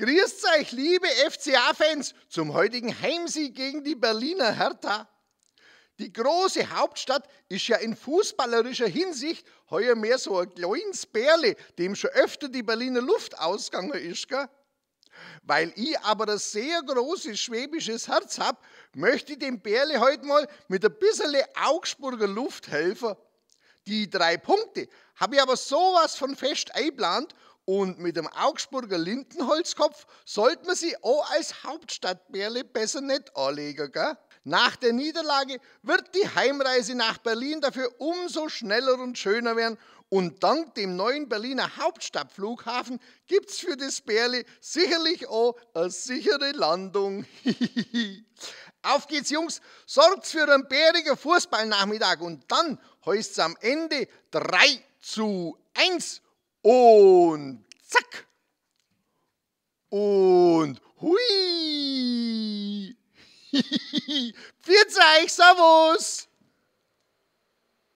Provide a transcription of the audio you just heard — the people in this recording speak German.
Grüßt euch, liebe FCA-Fans, zum heutigen Heimsieg gegen die Berliner Hertha. Die große Hauptstadt ist ja in fußballerischer Hinsicht heuer mehr so ein kleines Bärle, dem schon öfter die Berliner Luft ausgegangen ist. Gell? Weil ich aber ein sehr großes schwäbisches Herz habe, möchte ich dem Bärle heute mal mit ein bisschen Augsburger Luft helfen. Die drei Punkte habe ich aber sowas von fest eingeplant und mit dem Augsburger Lindenholzkopf sollte man sie auch als Hauptstadtbärle besser nicht anlegen, gell? Nach der Niederlage wird die Heimreise nach Berlin dafür umso schneller und schöner werden. Und dank dem neuen Berliner Hauptstadtflughafen gibt es für das Bärli sicherlich auch eine sichere Landung. Auf geht's, Jungs, Sorgt für einen bärigen Fußballnachmittag und dann heißt es am Ende 3 zu 1. Und zack. Und hui. Pfiat euch, Servus.